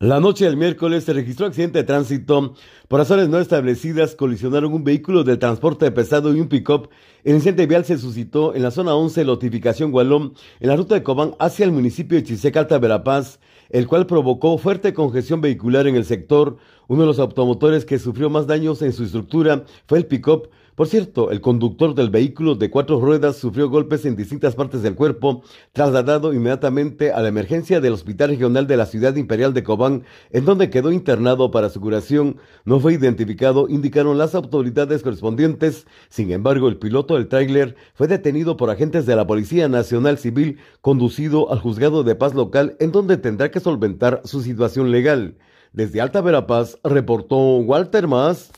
La noche del miércoles se registró accidente de tránsito. Por razones no establecidas colisionaron un vehículo de transporte pesado y un pick-up. El incidente vial se suscitó en la zona 11, lotificación Gualón, en la ruta de Cobán hacia el municipio de Chiseca, Alta Verapaz, el cual provocó fuerte congestión vehicular en el sector. Uno de los automotores que sufrió más daños en su estructura fue el pick-up, por cierto, el conductor del vehículo de cuatro ruedas sufrió golpes en distintas partes del cuerpo, trasladado inmediatamente a la emergencia del Hospital Regional de la Ciudad Imperial de Cobán, en donde quedó internado para su curación. No fue identificado, indicaron las autoridades correspondientes. Sin embargo, el piloto del tráiler fue detenido por agentes de la Policía Nacional Civil, conducido al juzgado de paz local, en donde tendrá que solventar su situación legal. Desde Alta Verapaz, reportó Walter Más.